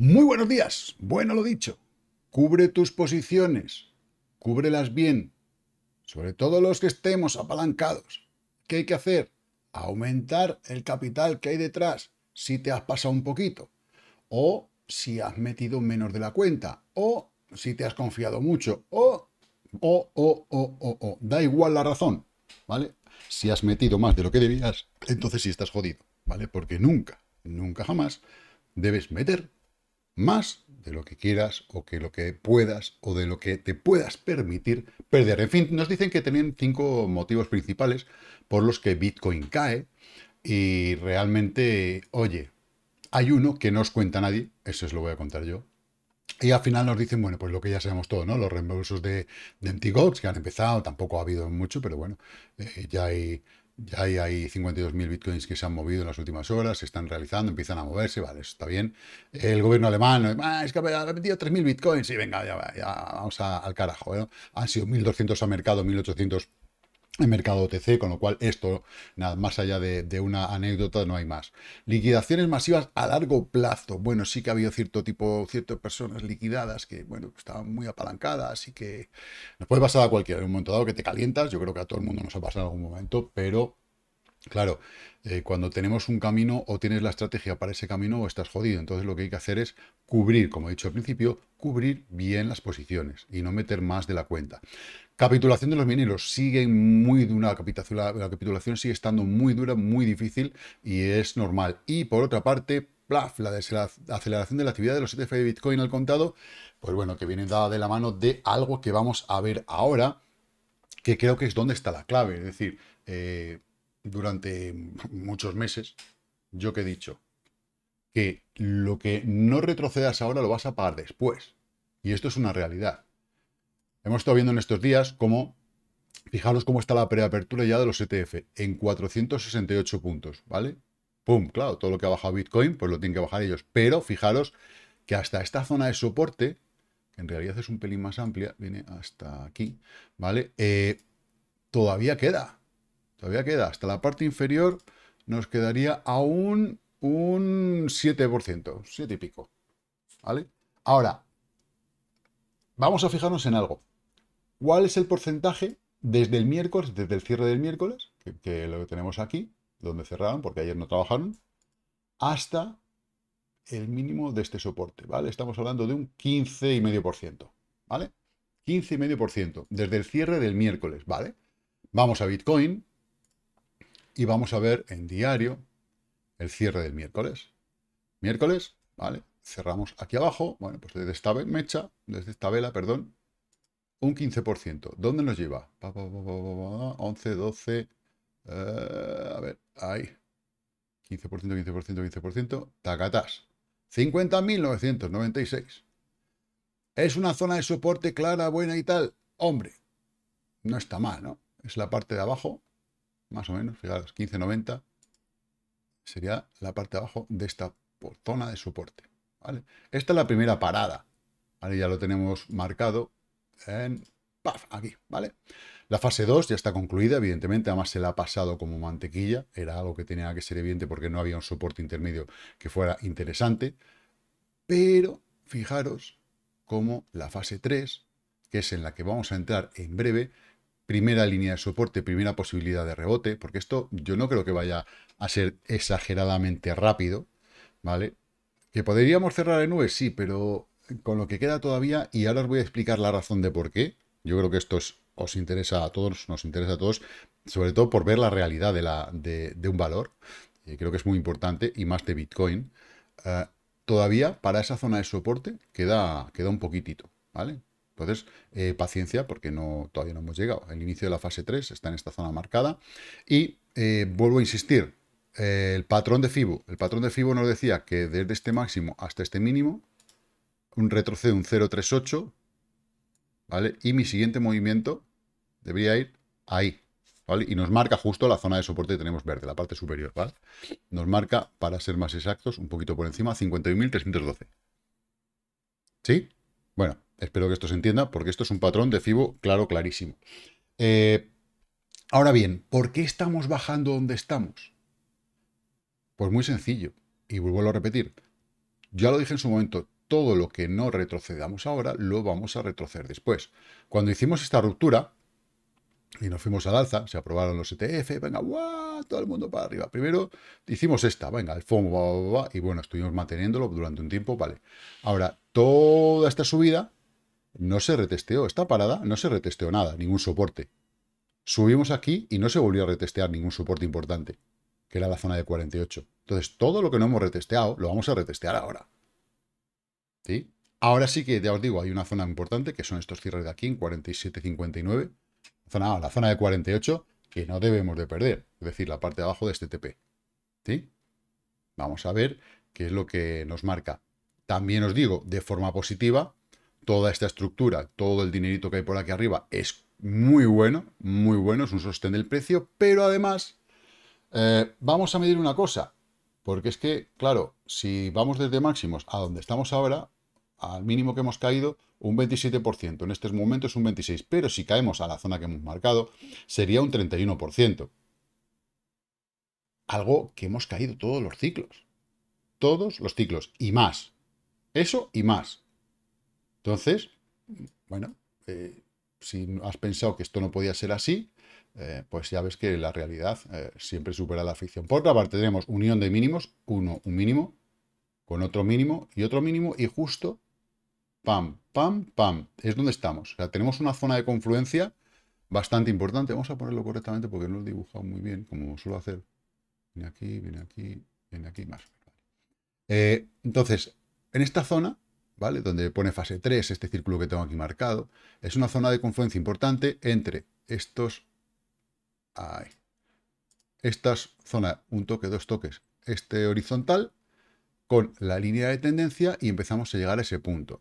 Muy buenos días, bueno lo dicho. Cubre tus posiciones, cúbrelas bien, sobre todo los que estemos apalancados. ¿Qué hay que hacer? Aumentar el capital que hay detrás si te has pasado un poquito, o si has metido menos de la cuenta, o si te has confiado mucho, o, o, o, o, o, Da igual la razón, ¿vale? Si has metido más de lo que debías, entonces sí estás jodido, ¿vale? Porque nunca, nunca jamás debes meter más de lo que quieras o que lo que puedas o de lo que te puedas permitir perder. En fin, nos dicen que tenían cinco motivos principales por los que Bitcoin cae y realmente, oye, hay uno que no os cuenta nadie, eso es lo voy a contar yo. Y al final nos dicen, bueno, pues lo que ya sabemos todo, ¿no? Los reembolsos de, de que han empezado, tampoco ha habido mucho, pero bueno, eh, ya hay ya hay, 52.000 bitcoins que se han movido en las últimas horas, se están realizando, empiezan a moverse, vale, eso está bien. El gobierno alemán, eh, ah, es que ha metido 3.000 bitcoins, y venga, ya, vamos al carajo. ¿eh? Han sido 1.200 a mercado, 1.800 mercado OTC, con lo cual esto, nada más allá de, una anécdota, no hay más. Liquidaciones masivas a largo plazo. Bueno, sí que ha habido cierto tipo, ciertas personas liquidadas que, bueno, estaban muy apalancadas y que nos puede pasar a cualquiera en un momento dado que te calientas. Yo creo que a todo el mundo nos ha pasado en algún momento, pero Claro, eh, cuando tenemos un camino o tienes la estrategia para ese camino o estás jodido. Entonces lo que hay que hacer es cubrir, como he dicho al principio, cubrir bien las posiciones y no meter más de la cuenta. Capitulación de los mineros sigue muy dura, la, capitulación sigue estando muy dura, muy difícil y es normal. Y por otra parte, la aceleración de la actividad de los ETF de Bitcoin al contado, pues bueno, que viene dada de la mano de algo que vamos a ver ahora, que creo que es donde está la clave. Es decir, eh, durante muchos meses, yo que he dicho, que lo que no retrocedas ahora lo vas a pagar después. Y esto es una realidad. Hemos estado viendo en estos días cómo, fijaros cómo está la preapertura ya de los ETF, en 468 puntos, ¿vale? Pum, claro, todo lo que ha bajado Bitcoin, pues lo tienen que bajar ellos. Pero fijaros que hasta esta zona de soporte, que en realidad es un pelín más amplia, viene hasta aquí, ¿vale? Eh, todavía queda, todavía queda. Hasta la parte inferior nos quedaría aún un 7%, 7 y pico, ¿vale? Ahora, vamos a fijarnos en algo. ¿Cuál es el porcentaje desde el miércoles, desde el cierre del miércoles, que, que lo tenemos aquí, donde cerraron, porque ayer no trabajaron, hasta el mínimo de este soporte, ¿vale? Estamos hablando de un 15,5%, ¿vale? 15,5% desde el cierre del miércoles, ¿vale? Vamos a Bitcoin y vamos a ver en diario el cierre del miércoles. Miércoles, ¿vale? Cerramos aquí abajo, bueno, pues desde esta mecha, desde esta vela, perdón, un 15%. ¿Dónde nos lleva? 11, 12, eh, a ver, ahí. 15%, 15%, 15%, ¡Tacatás! 50.996. Es una zona de soporte clara, buena y tal. Hombre, no está mal, ¿no? Es la parte de abajo, más o menos, fijaros, 15.90. Sería la parte de abajo de esta zona de soporte, ¿vale? Esta es la primera parada. ya lo tenemos marcado en... Aquí, ¿vale? La fase 2 ya está concluida, evidentemente, además se la ha pasado como mantequilla, era algo que tenía que ser evidente porque no había un soporte intermedio que fuera interesante, pero fijaros como la fase 3, que es en la que vamos a entrar en breve, primera línea de soporte, primera posibilidad de rebote, porque esto yo no creo que vaya a ser exageradamente rápido, ¿vale? ¿Que podríamos cerrar en nube? Sí, pero con lo que queda todavía y ahora os voy a explicar la razón de por qué. Yo creo que esto os interesa a todos, nos interesa a todos, sobre todo por ver la realidad de, un valor. creo que es muy importante y más de Bitcoin. Eh, todavía para esa zona de soporte queda, queda un poquitito, ¿vale? Entonces, eh, paciencia porque no, todavía no hemos llegado. El inicio de la fase 3 está en esta zona marcada. Y eh, vuelvo a insistir, el patrón de FIBO. El patrón de FIBO nos decía que desde este máximo hasta este mínimo un retrocedo, un 0,38, ¿vale? Y mi siguiente movimiento debería ir ahí, ¿vale? Y nos marca justo la zona de soporte que tenemos verde, la parte superior, ¿vale? Nos marca, para ser más exactos, un poquito por encima, 51.312. ¿Sí? Bueno, espero que esto se entienda, porque esto es un patrón de FIBO claro, clarísimo. Eh, ahora bien, ¿por qué estamos bajando donde estamos? Pues muy sencillo, y vuelvo a repetir. Ya lo dije en su momento, todo lo que no retrocedamos ahora lo vamos a retroceder después. Cuando hicimos esta ruptura y nos fuimos al alza, se aprobaron los ETF, venga, ¡guau! todo el mundo para arriba. Primero hicimos esta, venga, el fondo y bueno, estuvimos manteniéndolo durante un tiempo, vale. Ahora, toda esta subida no se retesteó, esta parada no se retesteó nada, ningún soporte. Subimos aquí y no se volvió a retestear ningún soporte importante, que era la zona de 48. Entonces, todo lo que no hemos retesteado, lo vamos a retestear ahora. Ahora sí que, ya os digo, hay una zona importante, que son estos cierres de aquí, en 47.59, zona, la zona de 48, que no debemos de perder, es decir, la parte de abajo de este TP. ¿sí? Vamos a ver qué es lo que nos marca. También os digo, de forma positiva, toda esta estructura, todo el dinerito que hay por aquí arriba es muy bueno, muy bueno, es un sostén del precio, pero además eh, vamos a medir una cosa, porque es que, claro, si vamos desde máximos a donde estamos ahora, al mínimo que hemos caído, un 27%. En este momentos es un 26%, pero si caemos a la zona que hemos marcado, sería un 31%. Algo que hemos caído todos los ciclos. Todos los ciclos y más. Eso y más. Entonces, bueno, eh, si has pensado que esto no podía ser así, eh, pues ya ves que la realidad eh, siempre supera la ficción. Por otra parte, tenemos unión de mínimos, uno, un mínimo, con otro mínimo y otro mínimo, y justo pam, pam, pam. Es donde estamos. O tenemos una zona de confluencia bastante importante. Vamos a ponerlo correctamente porque no lo he dibujado muy bien, como suelo hacer. Viene aquí, viene aquí, viene aquí, más. Eh, entonces, en esta zona, ¿vale? Donde pone fase 3, este círculo que tengo aquí marcado, es una zona de confluencia importante entre estos... Ahí. Estas zonas un toque, dos toques, este horizontal, con la línea de tendencia y empezamos a llegar a ese punto.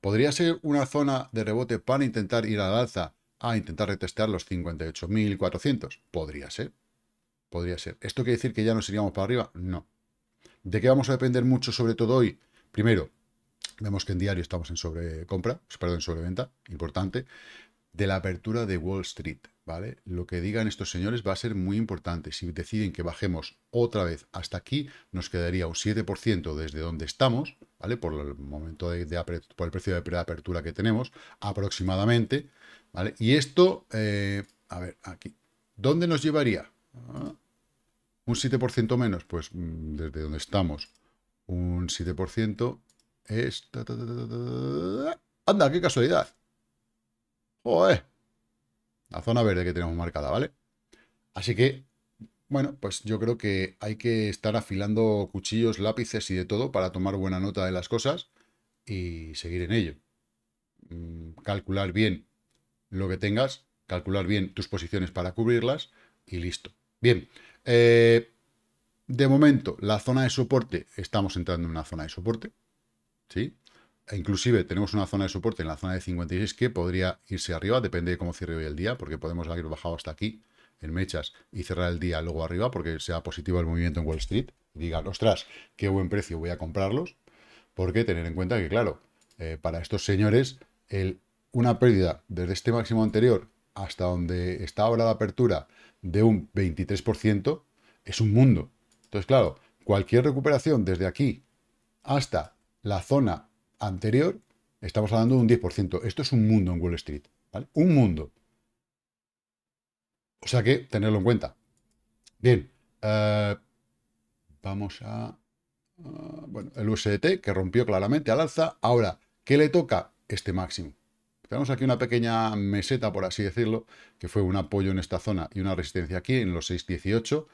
¿Podría ser una zona de rebote para intentar ir al alza a intentar retestar los 58.400? Podría ser. Podría ser. ¿Esto quiere decir que ya nos iríamos para arriba? No. ¿De qué vamos a depender mucho sobre todo hoy? Primero, vemos que en diario estamos en sobrecompra, perdón, sobreventa, importante, de la apertura de Wall Street, ¿vale? Lo que digan estos señores va a ser muy importante. Si deciden que bajemos otra vez hasta aquí, nos quedaría un 7% desde donde estamos, ¿vale? Por el momento de, de por el precio de preapertura que tenemos, aproximadamente, ¿vale? Y esto, eh, a ver, aquí, ¿dónde nos llevaría? Ah, ¿Un 7% menos? Pues mm, desde donde estamos, un 7% es... ¡Anda, qué casualidad! La zona verde que tenemos marcada, ¿vale? Así que bueno, pues yo creo que hay que estar afilando cuchillos, lápices y de todo para tomar buena nota de las cosas y seguir en ello. Mm, calcular bien lo que tengas, calcular bien tus posiciones para cubrirlas y listo. Bien, eh, de momento la zona de soporte, estamos entrando en una zona de soporte, ¿sí? E inclusive tenemos una zona de soporte en la zona de 56 que podría irse arriba, depende de cómo cierre hoy el día, porque podemos haber bajado hasta aquí en mechas y cerrar el día luego arriba porque sea positivo el movimiento en Wall Street. diga digan, ostras, qué buen precio voy a comprarlos. Porque tener en cuenta que, claro, eh, para estos señores, el, una pérdida desde este máximo anterior hasta donde está ahora la apertura de un 23% es un mundo. Entonces, claro, cualquier recuperación desde aquí hasta la zona anterior, estamos hablando de un 10%. Esto es un mundo en Wall Street. ¿vale? Un mundo. O sea que tenerlo en cuenta. Bien. Eh, vamos a... Eh, bueno, el USDT que rompió claramente al alza. Ahora, ¿qué le toca? Este máximo. Tenemos aquí una pequeña meseta, por así decirlo, que fue un apoyo en esta zona y una resistencia aquí en los 6.18.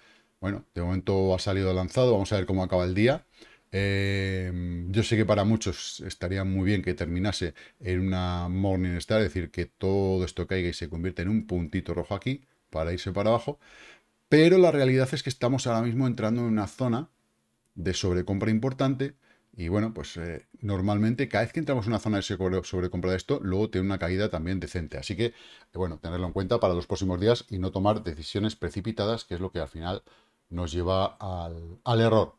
Bueno, de momento ha salido lanzado. Vamos a ver cómo acaba el día. Em, yo sé que para muchos estaría muy bien que terminase en una morning star, es decir, que todo esto caiga y se convierta en un puntito rojo aquí para irse para abajo, pero la realidad es que estamos ahora mismo entrando en una zona de sobrecompra importante y bueno, pues eh, normalmente cada vez que entramos en una zona de sobrecompra de esto, luego tiene una caída también decente. Así que, eh, bueno, tenerlo en cuenta para los próximos días y no tomar decisiones precipitadas, que es lo que al final nos lleva al, error.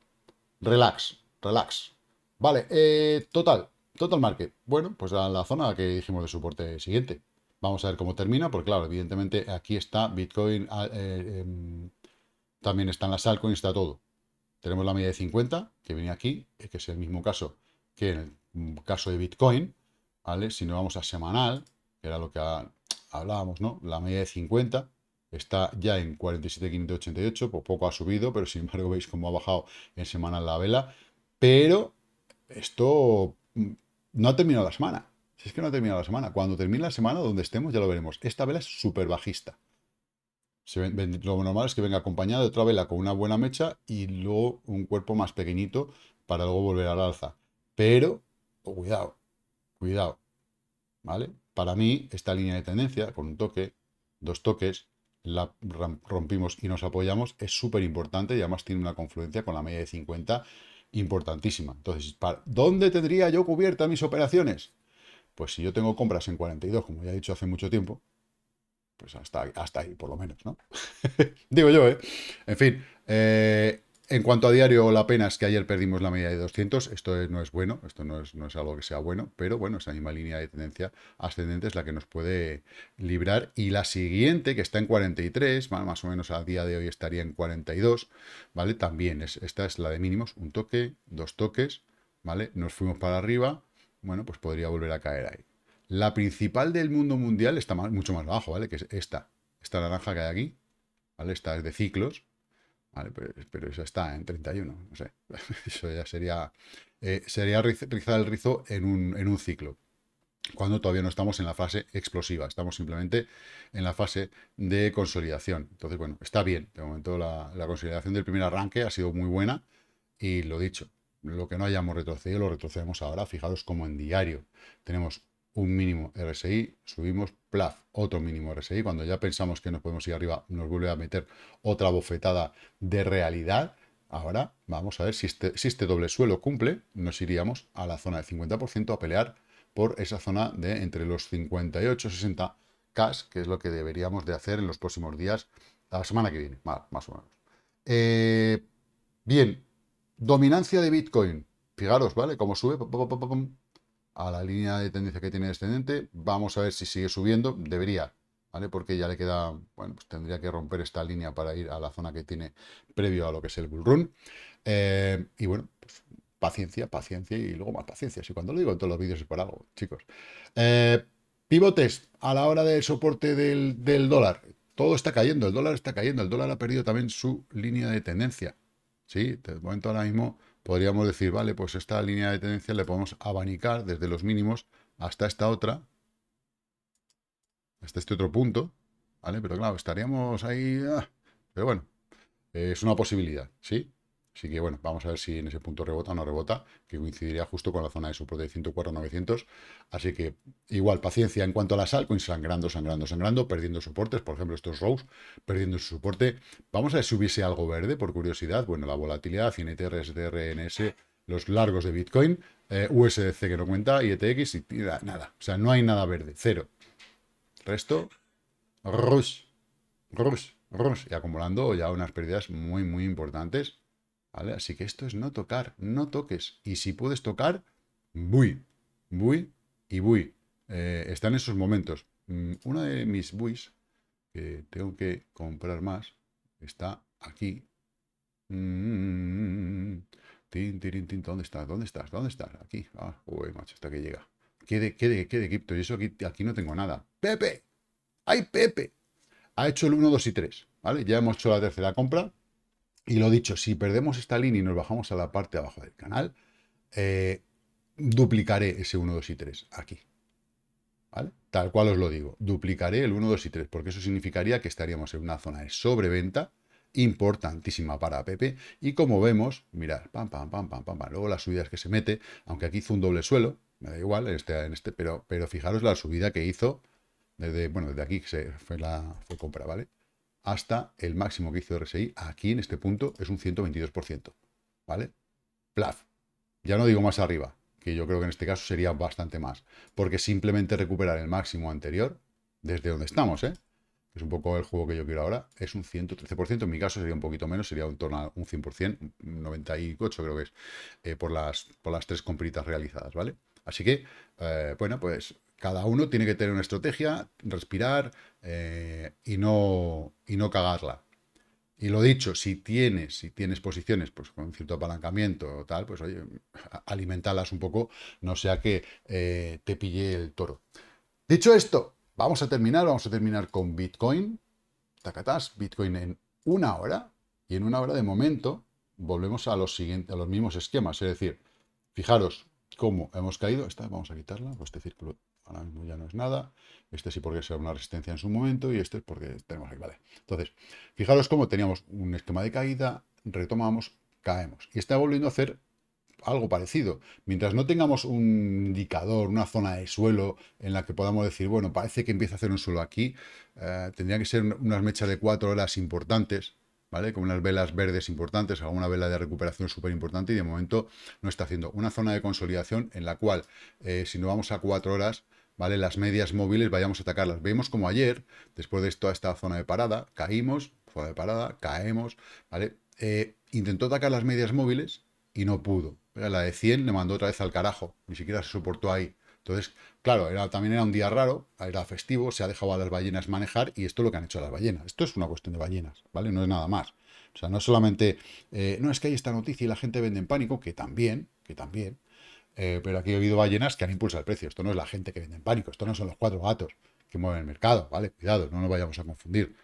Relax, relax. Vale, eh, total, total market. Bueno, pues a la zona que dijimos de soporte siguiente. Vamos a ver cómo termina, porque claro, evidentemente aquí está Bitcoin, ah, eh, em, también está en las altcoins, está todo. Tenemos la media de 50, que viene aquí, eh, que es el mismo caso que en el mm, caso de Bitcoin, ¿vale? Si nos vamos a semanal, que era lo que hablábamos, ¿no? La media de 50 está ya en 47.588, pues poco ha subido, pero sin embargo veis cómo ha bajado en semanal la vela, pero esto mm, no ha terminado la semana. Si es que no ha terminado la semana. Cuando termine la semana, donde estemos, ya lo veremos. Esta vela es súper bajista. Se lo normal es que venga acompañada de otra vela con una buena mecha y luego un cuerpo más pequeñito para luego volver al alza. Pero, oh, cuidado, cuidado. ¿Vale? Para mí, esta línea de tendencia, con un toque, dos toques, la rompimos y nos apoyamos, es súper importante y además tiene una confluencia con la media de 50 importantísima. Entonces, ¿dónde tendría yo cubierta mis operaciones? Pues si yo tengo compras en 42, como ya he dicho hace mucho tiempo, pues hasta, hasta ahí, por lo menos, ¿no? Digo yo, ¿eh? En fin, eh, en cuanto a diario, la pena es que ayer perdimos la media de 200. Esto no es bueno, esto no es, no es algo que sea bueno, pero bueno, esa misma línea de tendencia ascendente es la que nos puede librar. Y la siguiente, que está en 43, más o menos a día de hoy estaría en 42, ¿vale? También es, esta es la de mínimos, un toque, dos toques, ¿vale? Nos fuimos para arriba, bueno, pues podría volver a caer ahí. La principal del mundo mundial está mucho más bajo, ¿vale? Que es esta, esta naranja que hay aquí, ¿vale? Esta es de ciclos, ¿vale? Pero, eso está en 31, no sé. Eso ya sería, eh, sería rizar el rizo en un, ciclo cuando todavía no estamos en la fase explosiva, estamos simplemente en la fase de consolidación. Entonces, bueno, está bien. De momento la, la consolidación del primer arranque ha sido muy buena y lo dicho, lo que no hayamos retrocedido lo retrocedemos ahora. Fijaros como en diario tenemos un mínimo RSI, subimos, plaf, otro mínimo RSI. Cuando ya pensamos que nos podemos ir arriba, nos vuelve a meter otra bofetada de realidad. Ahora vamos a ver si este, este doble suelo cumple, nos iríamos a la zona del 50% a pelear por esa zona de entre los 58 y 60 K, que es lo que deberíamos de hacer en los próximos días, la semana que viene, más, o menos. Eh, bien, Dominancia de Bitcoin. Fijaros, ¿vale? Como sube a la línea de tendencia que tiene descendente. Vamos a ver si sigue subiendo. Debería, ¿vale? Porque ya le queda... Bueno, pues tendría que romper esta línea para ir a la zona que tiene previo a lo que es el bull run. Eh, y bueno, pues, paciencia, paciencia y luego más paciencia. Si cuando lo digo en todos los vídeos es por algo, chicos. Eh, pivotes a la hora del soporte del dólar. Todo está cayendo, el dólar está cayendo. El dólar ha perdido también su línea de tendencia. ¿sí? De momento ahora mismo podríamos decir, vale, pues esta línea de tendencia le podemos abanicar desde los mínimos hasta esta otra, hasta este otro punto, ¿vale? Pero claro, estaríamos ahí... Ah, pero bueno, es una posibilidad, ¿sí? Así que bueno, vamos a ver si en ese punto rebota o no rebota, que coincidiría justo con la zona de soporte de 104-900. Así que igual, paciencia en cuanto a las altcoins, sangrando, sangrando, sangrando, perdiendo soportes, por ejemplo estos rows, perdiendo su soporte. Vamos a ver si hubiese algo verde, por curiosidad. Bueno, la volatilidad, CNTR, STR, NS, los largos de Bitcoin, eh, USDC que no cuenta, IETX y nada. O sea, no hay nada verde, cero. Resto, rush, rush, rush. Y acumulando ya unas pérdidas muy, muy importantes Así que esto es no tocar, no toques. Y si puedes tocar, bui, bui y bui. Eh, está en esos momentos. Mm, una de mis buis, que tengo que comprar más, está aquí. Mm. ¿Dónde estás? ¿Dónde estás? ¿Dónde estás? Aquí. Ah, uy, macho, hasta que llega. ¿Qué de, qué de, Y eso aquí, aquí no tengo nada. ¡Pepe! ¡Ay, Pepe! Ha hecho el 1, 2 y 3. ¿Vale? Ya hemos hecho la tercera compra. Y lo dicho, si perdemos esta línea y nos bajamos a la parte de abajo del canal, eh, duplicaré ese 1, 2 y 3 aquí. ¿Vale? Tal cual os lo digo, duplicaré el 1, 2 y 3, porque eso significaría que estaríamos en una zona de sobreventa importantísima para Pepe. Y como vemos, mirad, pam, pam, pam, pam, pam, pam, luego las subidas que se mete, aunque aquí hizo un doble suelo, me da igual, este, en este, pero, pero fijaros la subida que hizo desde, bueno, desde aquí que se fue la fue compra, ¿vale? hasta el máximo que hizo RSI, aquí en este punto es un 122%, ¿vale? Plaf. Ya no digo más arriba, que yo creo que en este caso sería bastante más, porque simplemente recuperar el máximo anterior, desde donde estamos, ¿eh? es un poco el juego que yo quiero ahora, es un 113%, en mi caso sería un poquito menos, sería un torno a un 100%, 98 creo que es, eh, por, las, las tres compritas realizadas, ¿vale? Así que, eh, bueno, pues cada uno tiene que tener una estrategia, respirar, eh, y, no, y no cagarla. Y lo dicho, si tienes, si tienes posiciones pues, con cierto apalancamiento o tal, pues oye, alimentalas un poco, no sea que eh, te pille el toro. Dicho esto, vamos a terminar, vamos a terminar con Bitcoin. Tacatás, Bitcoin en una hora, y en una hora de momento volvemos a los, siguientes, a los mismos esquemas. Es decir, fijaros cómo hemos caído. Esta, vamos a quitarla, pues, este círculo ya no es nada, este sí porque es una resistencia en su momento y este es porque tenemos ahí, vale. Entonces, fijaros cómo teníamos un esquema de caída, retomamos, caemos. Y está volviendo a hacer algo parecido. Mientras no tengamos un indicador, una zona de suelo en la que podamos decir, bueno, parece que empieza a hacer un suelo aquí, eh, tendría que ser unas mechas de cuatro horas importantes, ¿vale? Con unas velas verdes importantes, alguna vela de recuperación súper importante y de momento no está haciendo una zona de consolidación en la cual, eh, si no vamos a cuatro horas, ¿vale? Las medias móviles vayamos a atacarlas. Vemos como ayer, después de toda esta zona de parada, caímos, zona de parada, caemos, ¿vale? Eh, intentó atacar las medias móviles y no pudo. La de 100 le mandó otra vez al carajo, ni siquiera se soportó ahí. Entonces, claro, era, también era un día raro, era festivo, se ha dejado a las ballenas manejar y esto es lo que han hecho las ballenas. Esto es una cuestión de ballenas, ¿vale? No es nada más. O sea, no solamente, eh, no es que hay esta noticia y la gente vende en pánico, que también, que también, eh, pero aquí ha habido ballenas que han impulsado el precio. Esto no es la gente que vende en pánico, esto no son los cuatro gatos que mueven el mercado, ¿vale? Cuidado, no nos vayamos a confundir.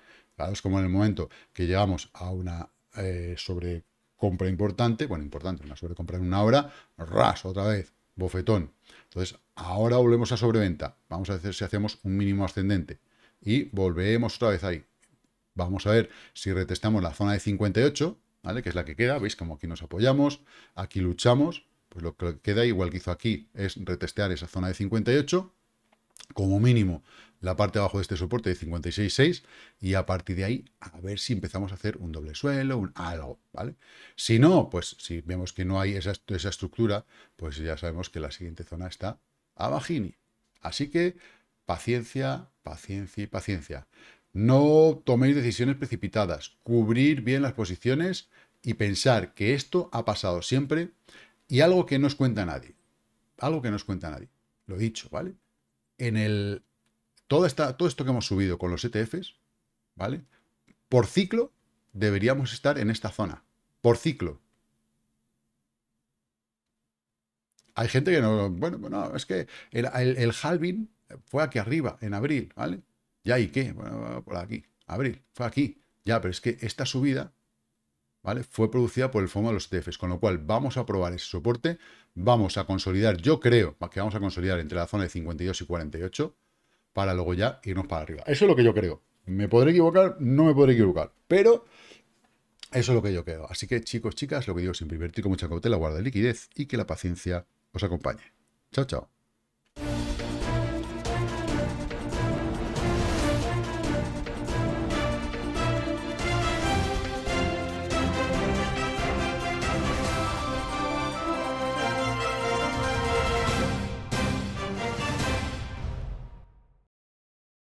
es como en el momento que llegamos a una eh, sobrecompra importante, bueno, importante, una sobrecompra en una hora, ras, otra vez, bofetón. Entonces, ahora volvemos a sobreventa. Vamos a ver si hacemos un mínimo ascendente y volvemos otra vez ahí. Vamos a ver si retestamos la zona de 58, ¿vale? Que es la que queda, veis como aquí nos apoyamos, aquí luchamos, pues lo que queda, igual que hizo aquí, es retestear esa zona de 58, como mínimo la parte abajo de este soporte de 56.6 y a partir de ahí a ver si empezamos a hacer un doble suelo, un algo, ¿vale? Si no, pues si vemos que no hay esa, esa estructura, pues ya sabemos que la siguiente zona está a bajini. Así que paciencia, paciencia y paciencia. No toméis decisiones precipitadas, cubrir bien las posiciones y pensar que esto ha pasado siempre y algo que no os cuenta nadie. Algo que no os cuenta nadie. Lo he dicho, ¿vale? En el. Todo, esta, todo esto que hemos subido con los ETFs, ¿vale? Por ciclo deberíamos estar en esta zona. Por ciclo. Hay gente que no. Bueno, bueno, es que el, el, el halving fue aquí arriba, en abril, ¿vale? ¿Ya y qué? Bueno, por aquí. Abril, fue aquí. Ya, pero es que esta subida fue producida por el fondo de los ETFs, con lo cual vamos a probar ese soporte, vamos a consolidar, yo creo que vamos a consolidar entre la zona de 52 y 48, para luego ya irnos para arriba. Eso es lo que yo creo. Me podré equivocar, no me podré equivocar, pero eso es lo que yo creo. Así que chicos, chicas, lo que digo siempre, invertir con mucha cautela, guarda liquidez y que la paciencia os acompañe. Chao, chao.